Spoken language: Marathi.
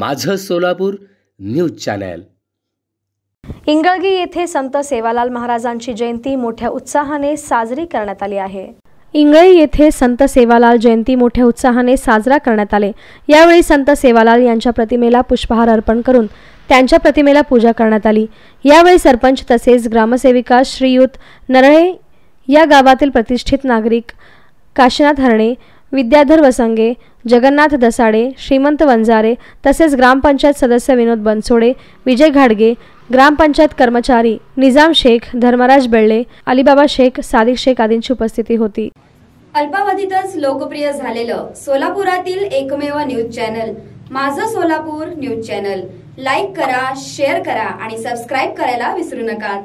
माझं सोलापूर न्यूज चॅनल इंगळगी येथे संत सेवालाल महाराजांची जयंती मोठ्या उत्साहाने साजरी करण्यात आली आहे इंगळी येथे संत सेवालाल जयंती मोठ्या उत्साहाने साजरा करण्यात आले यावेळी संत सेवालाल यांच्या प्रतिमेला पुष्पहार अर्पण करून त्यांच्या प्रतिमेला पूजा करण्यात आली यावेळी सरपंच तसेच ग्रामसेविका श्रीयुत नरळे या गावातील प्रतिष्ठित नागरिक काशीनाथ हरणे विद्याधर वसंगे जगन्नाथ दसाडे श्रीमंत वंजारे तसेच ग्रामपंचायत सदस्य विनोद बनसोडे विजय घाडगे ग्रामपंचायत कर्मचारी निजाम शेख धर्मराज बेळ्ळे अलिबाबा शेख सादिक शेख आदींची उपस्थिती होती अल्पावधीतच लोकप्रिय झालेलं सोलापुरातील एकमेव न्यूज चॅनल माझं सोलापूर न्यूज चॅनल लाईक करा शेअर करा आणि सबस्क्राईब करायला विसरू नका